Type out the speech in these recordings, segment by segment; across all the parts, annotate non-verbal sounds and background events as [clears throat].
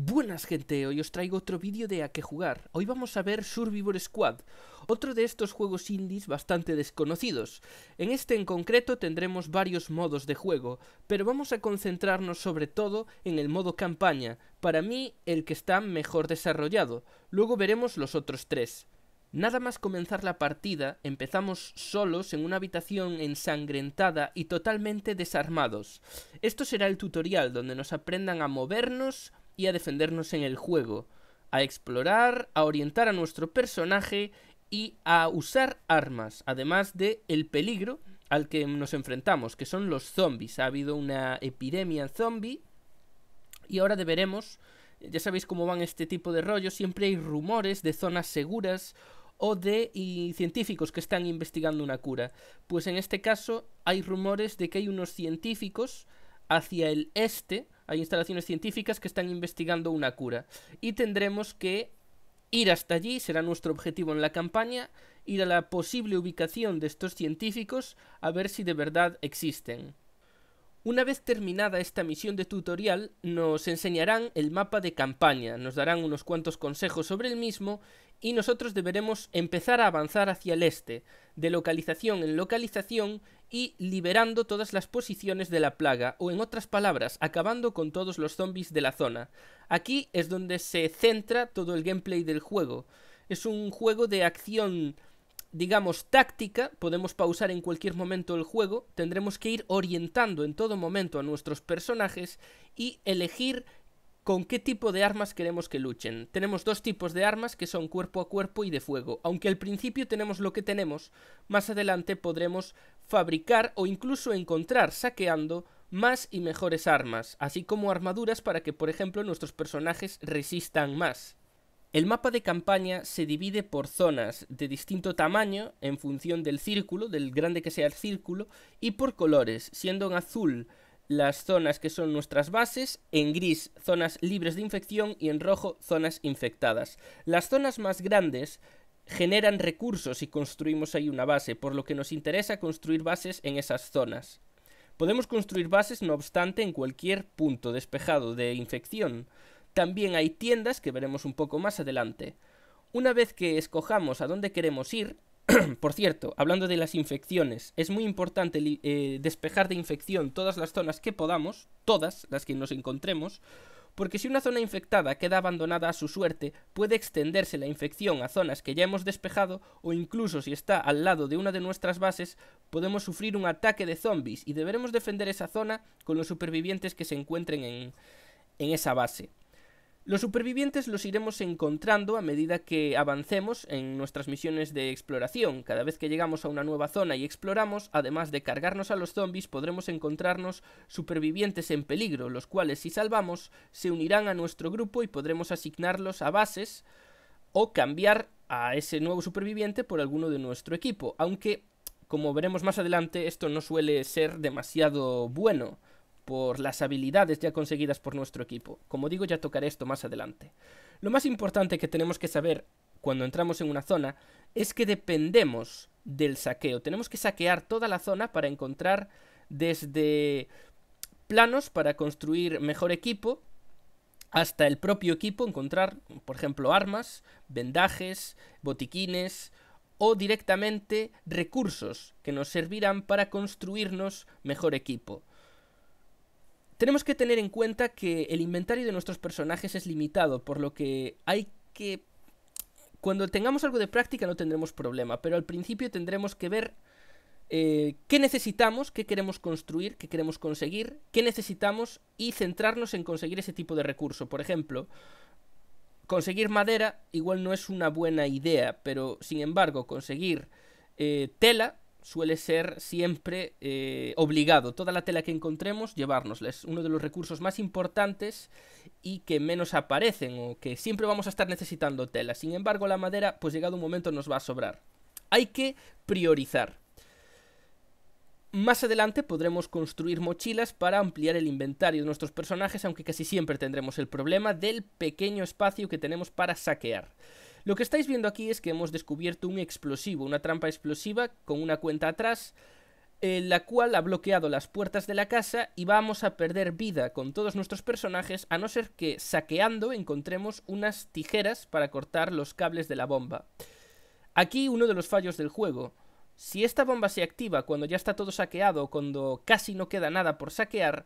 Buenas gente, hoy os traigo otro vídeo de a qué jugar. Hoy vamos a ver Survivor Squad, otro de estos juegos indies bastante desconocidos. En este en concreto tendremos varios modos de juego, pero vamos a concentrarnos sobre todo en el modo campaña, para mí el que está mejor desarrollado, luego veremos los otros tres. Nada más comenzar la partida, empezamos solos en una habitación ensangrentada y totalmente desarmados. Esto será el tutorial donde nos aprendan a movernos, y a defendernos en el juego, a explorar, a orientar a nuestro personaje y a usar armas, además de el peligro al que nos enfrentamos, que son los zombies. Ha habido una epidemia zombie y ahora deberemos, ya sabéis cómo van este tipo de rollos, siempre hay rumores de zonas seguras o de científicos que están investigando una cura. Pues en este caso hay rumores de que hay unos científicos Hacia el este hay instalaciones científicas que están investigando una cura y tendremos que ir hasta allí, será nuestro objetivo en la campaña, ir a la posible ubicación de estos científicos a ver si de verdad existen. Una vez terminada esta misión de tutorial, nos enseñarán el mapa de campaña, nos darán unos cuantos consejos sobre el mismo y nosotros deberemos empezar a avanzar hacia el este, de localización en localización y liberando todas las posiciones de la plaga, o en otras palabras, acabando con todos los zombies de la zona. Aquí es donde se centra todo el gameplay del juego. Es un juego de acción digamos, táctica, podemos pausar en cualquier momento el juego, tendremos que ir orientando en todo momento a nuestros personajes y elegir con qué tipo de armas queremos que luchen. Tenemos dos tipos de armas que son cuerpo a cuerpo y de fuego. Aunque al principio tenemos lo que tenemos, más adelante podremos fabricar o incluso encontrar saqueando más y mejores armas, así como armaduras para que, por ejemplo, nuestros personajes resistan más. El mapa de campaña se divide por zonas de distinto tamaño en función del círculo, del grande que sea el círculo, y por colores, siendo en azul las zonas que son nuestras bases, en gris zonas libres de infección y en rojo zonas infectadas. Las zonas más grandes generan recursos y construimos ahí una base, por lo que nos interesa construir bases en esas zonas. Podemos construir bases, no obstante, en cualquier punto despejado de infección, también hay tiendas que veremos un poco más adelante. Una vez que escojamos a dónde queremos ir, [clears throat] por cierto, hablando de las infecciones, es muy importante eh, despejar de infección todas las zonas que podamos, todas las que nos encontremos, porque si una zona infectada queda abandonada a su suerte, puede extenderse la infección a zonas que ya hemos despejado o incluso si está al lado de una de nuestras bases, podemos sufrir un ataque de zombies y deberemos defender esa zona con los supervivientes que se encuentren en esa base. Los supervivientes los iremos encontrando a medida que avancemos en nuestras misiones de exploración. Cada vez que llegamos a una nueva zona y exploramos, además de cargarnos a los zombies, podremos encontrarnos supervivientes en peligro, los cuales si salvamos se unirán a nuestro grupo y podremos asignarlos a bases o cambiar a ese nuevo superviviente por alguno de nuestro equipo, aunque como veremos más adelante esto no suele ser demasiado bueno por las habilidades ya conseguidas por nuestro equipo. Como digo, ya tocaré esto más adelante. Lo más importante que tenemos que saber cuando entramos en una zona es que dependemos del saqueo. Tenemos que saquear toda la zona para encontrar desde planos para construir mejor equipo hasta el propio equipo, encontrar, por ejemplo, armas, vendajes, botiquines o directamente recursos que nos servirán para construirnos mejor equipo. Tenemos que tener en cuenta que el inventario de nuestros personajes es limitado, por lo que hay que... Cuando tengamos algo de práctica no tendremos problema, pero al principio tendremos que ver eh, qué necesitamos, qué queremos construir, qué queremos conseguir, qué necesitamos y centrarnos en conseguir ese tipo de recurso. Por ejemplo, conseguir madera igual no es una buena idea, pero sin embargo conseguir eh, tela suele ser siempre eh, obligado. Toda la tela que encontremos, llevárnosla. Es uno de los recursos más importantes y que menos aparecen o que siempre vamos a estar necesitando tela. Sin embargo, la madera, pues llegado un momento nos va a sobrar. Hay que priorizar. Más adelante podremos construir mochilas para ampliar el inventario de nuestros personajes, aunque casi siempre tendremos el problema del pequeño espacio que tenemos para saquear. Lo que estáis viendo aquí es que hemos descubierto un explosivo, una trampa explosiva con una cuenta atrás, en la cual ha bloqueado las puertas de la casa y vamos a perder vida con todos nuestros personajes a no ser que saqueando encontremos unas tijeras para cortar los cables de la bomba. Aquí uno de los fallos del juego. Si esta bomba se activa cuando ya está todo saqueado, cuando casi no queda nada por saquear,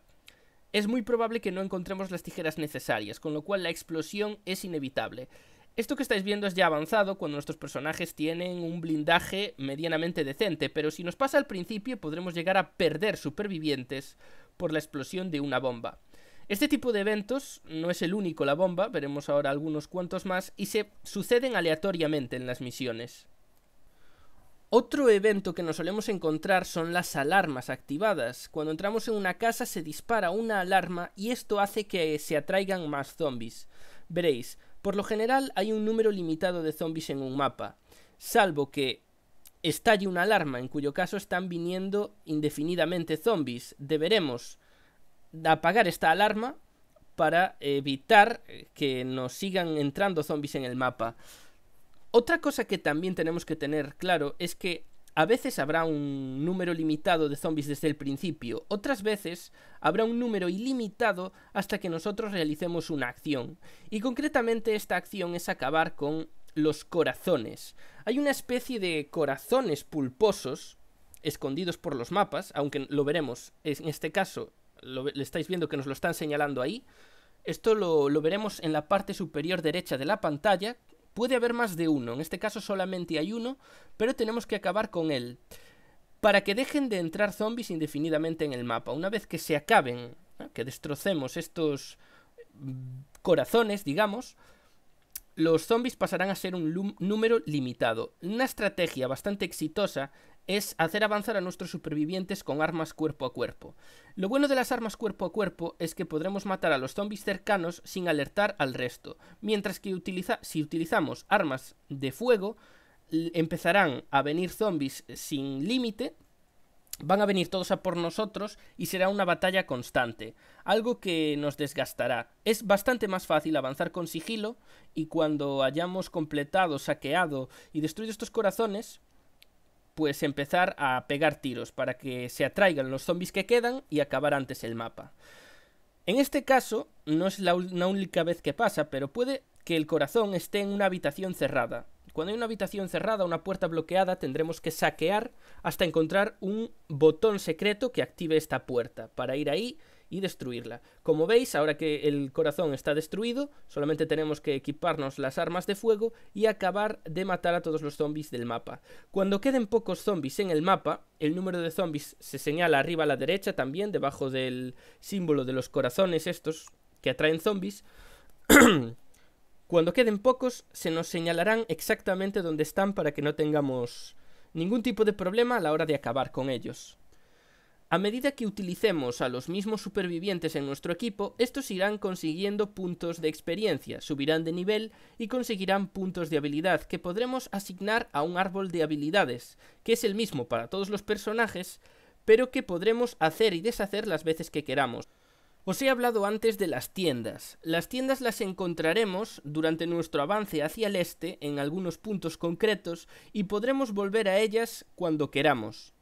es muy probable que no encontremos las tijeras necesarias, con lo cual la explosión es inevitable. Esto que estáis viendo es ya avanzado cuando nuestros personajes tienen un blindaje medianamente decente, pero si nos pasa al principio podremos llegar a perder supervivientes por la explosión de una bomba. Este tipo de eventos no es el único la bomba, veremos ahora algunos cuantos más, y se suceden aleatoriamente en las misiones. Otro evento que nos solemos encontrar son las alarmas activadas. Cuando entramos en una casa se dispara una alarma y esto hace que se atraigan más zombies. Veréis, por lo general hay un número limitado de zombies en un mapa, salvo que estalle una alarma, en cuyo caso están viniendo indefinidamente zombies. Deberemos apagar esta alarma para evitar eh, que nos sigan entrando zombies en el mapa. Otra cosa que también tenemos que tener claro es que a veces habrá un número limitado de zombies desde el principio, otras veces habrá un número ilimitado hasta que nosotros realicemos una acción. Y concretamente esta acción es acabar con los corazones. Hay una especie de corazones pulposos escondidos por los mapas, aunque lo veremos, en este caso lo, le estáis viendo que nos lo están señalando ahí. Esto lo veremos en la parte superior derecha de la pantalla, Puede haber más de uno, en este caso solamente hay uno, pero tenemos que acabar con él. Para que dejen de entrar zombies indefinidamente en el mapa. Una vez que se acaben, ¿eh? que destrocemos estos mm, corazones, digamos, los zombies pasarán a ser un número limitado. Una estrategia bastante exitosa es hacer avanzar a nuestros supervivientes con armas cuerpo a cuerpo. Lo bueno de las armas cuerpo a cuerpo es que podremos matar a los zombies cercanos sin alertar al resto, mientras que si utilizamos armas de fuego, empezarán a venir zombies sin límite, van a venir todos a por nosotros y será una batalla constante, algo que nos desgastará. Es bastante más fácil avanzar con sigilo y cuando hayamos completado, saqueado y destruido estos corazones, pues empezar a pegar tiros para que se atraigan los zombies que quedan y acabar antes el mapa. En este caso, no es la única vez que pasa, pero puede que el corazón esté en una habitación cerrada, cuando hay una habitación cerrada, una puerta bloqueada, tendremos que saquear hasta encontrar un botón secreto que active esta puerta para ir ahí y destruirla. Como veis, ahora que el corazón está destruido, solamente tenemos que equiparnos las armas de fuego y acabar de matar a todos los zombies del mapa. Cuando queden pocos zombies en el mapa, el número de zombies se señala arriba a la derecha también, debajo del símbolo de los corazones estos que atraen zombies. [clears throat] [coughs] Cuando queden pocos, se nos señalarán exactamente dónde están para que no tengamos ningún tipo de problema a la hora de acabar con ellos. A medida que utilicemos a los mismos supervivientes en nuestro equipo, estos irán consiguiendo puntos de experiencia, subirán de nivel y conseguirán puntos de habilidad que podremos asignar a un árbol de habilidades, que es el mismo para todos los personajes, pero que podremos hacer y deshacer las veces que queramos. Os he hablado antes de las tiendas. Las tiendas las encontraremos durante nuestro avance hacia el este en algunos puntos concretos y podremos volver a ellas cuando queramos.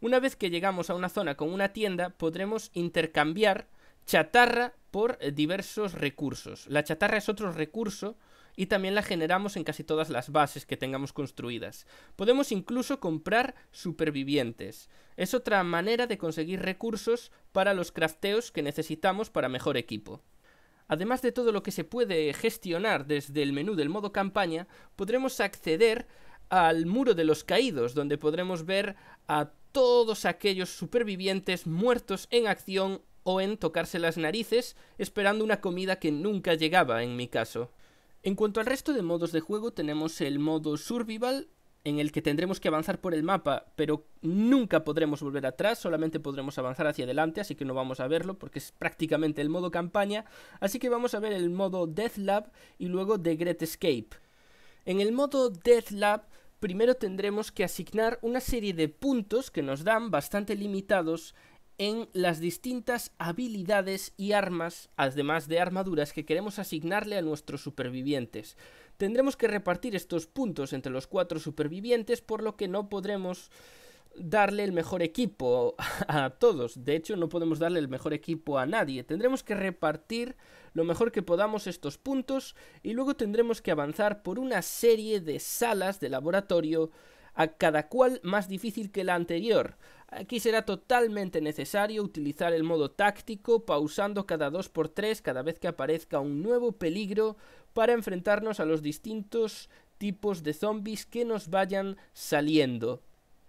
Una vez que llegamos a una zona con una tienda podremos intercambiar chatarra por diversos recursos. La chatarra es otro recurso y también la generamos en casi todas las bases que tengamos construidas. Podemos incluso comprar supervivientes. Es otra manera de conseguir recursos para los crafteos que necesitamos para mejor equipo. Además de todo lo que se puede gestionar desde el menú del modo campaña, podremos acceder al muro de los caídos, donde podremos ver a todos aquellos supervivientes muertos en acción o en tocarse las narices esperando una comida que nunca llegaba en mi caso. En cuanto al resto de modos de juego, tenemos el modo Survival, en el que tendremos que avanzar por el mapa, pero nunca podremos volver atrás, solamente podremos avanzar hacia adelante, así que no vamos a verlo porque es prácticamente el modo campaña, así que vamos a ver el modo Death Lab y luego The Great Escape. En el modo Death Lab primero tendremos que asignar una serie de puntos que nos dan bastante limitados en las distintas habilidades y armas, además de armaduras, que queremos asignarle a nuestros supervivientes. Tendremos que repartir estos puntos entre los cuatro supervivientes, por lo que no podremos darle el mejor equipo a todos. De hecho, no podemos darle el mejor equipo a nadie. Tendremos que repartir lo mejor que podamos estos puntos y luego tendremos que avanzar por una serie de salas de laboratorio a cada cual más difícil que la anterior. Aquí será totalmente necesario utilizar el modo táctico, pausando cada 2x3 cada vez que aparezca un nuevo peligro para enfrentarnos a los distintos tipos de zombies que nos vayan saliendo.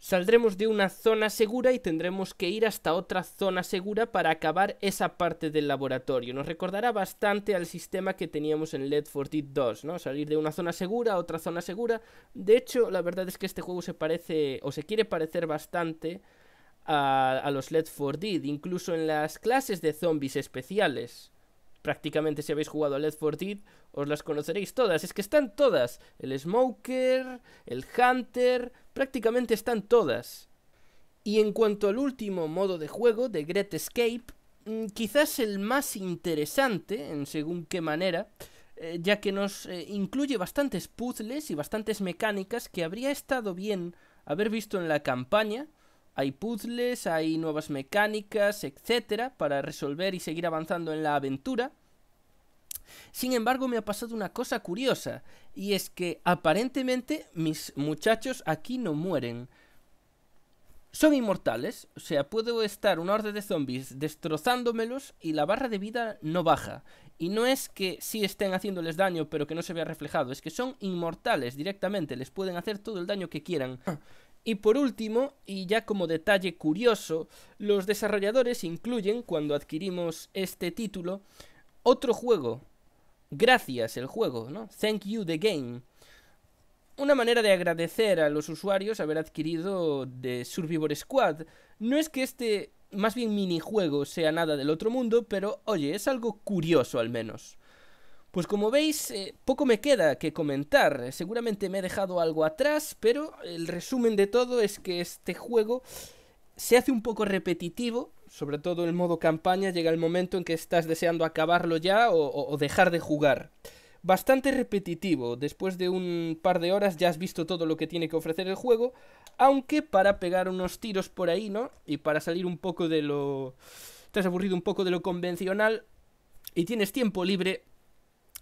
Saldremos de una zona segura y tendremos que ir hasta otra zona segura para acabar esa parte del laboratorio. Nos recordará bastante al sistema que teníamos en Led 2, ¿no? Salir de una zona segura a otra zona segura. De hecho, la verdad es que este juego se parece o se quiere parecer bastante a, los Led 4 Dead, incluso en las clases de zombies especiales prácticamente si habéis jugado a Left 4 Dead, os las conoceréis todas. Es que están todas. El Smoker, el Hunter, prácticamente están todas. Y en cuanto al último modo de juego, de Great Escape, mm, quizás el más interesante, en según qué manera, eh, ya que nos eh, incluye bastantes puzzles y bastantes mecánicas que habría estado bien haber visto en la campaña, hay puzzles, hay nuevas mecánicas, etcétera, para resolver y seguir avanzando en la aventura. Sin embargo, me ha pasado una cosa curiosa, y es que aparentemente mis muchachos aquí no mueren. Son inmortales, o sea, puedo estar una horda de zombies destrozándomelos y la barra de vida no baja. Y no es que sí estén haciéndoles daño, pero que no se vea reflejado, es que son inmortales directamente, les pueden hacer todo el daño que quieran. Ah. Y por último, y ya como detalle curioso, los desarrolladores incluyen, cuando adquirimos este título, otro juego. Gracias el juego, ¿no? Thank you the game. Una manera de agradecer a los usuarios haber adquirido de Survivor Squad. No es que este, más bien minijuego, sea nada del otro mundo, pero oye, es algo curioso al menos. Pues como veis, eh, poco me queda que comentar. Seguramente me he dejado algo atrás, pero el resumen de todo es que este juego se hace un poco repetitivo, sobre todo el modo campaña, llega el momento en que estás deseando acabarlo ya o, o dejar de jugar. Bastante repetitivo, después de un par de horas ya has visto todo lo que tiene que ofrecer el juego, aunque para pegar unos tiros por ahí, ¿no? Y para salir un poco de lo... te has aburrido un poco de lo convencional y tienes tiempo libre,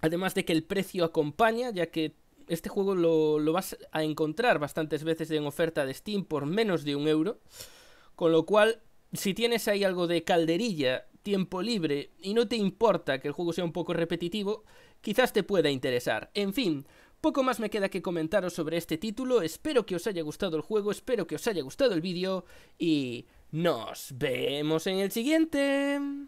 Además de que el precio acompaña, ya que este juego lo, vas a encontrar bastantes veces en oferta de Steam por menos de un euro. Con lo cual, si tienes ahí algo de calderilla, tiempo libre y no te importa que el juego sea un poco repetitivo, quizás te pueda interesar. En fin, poco más me queda que comentaros sobre este título. Espero que os haya gustado el juego, espero que os haya gustado el vídeo y nos vemos en el siguiente.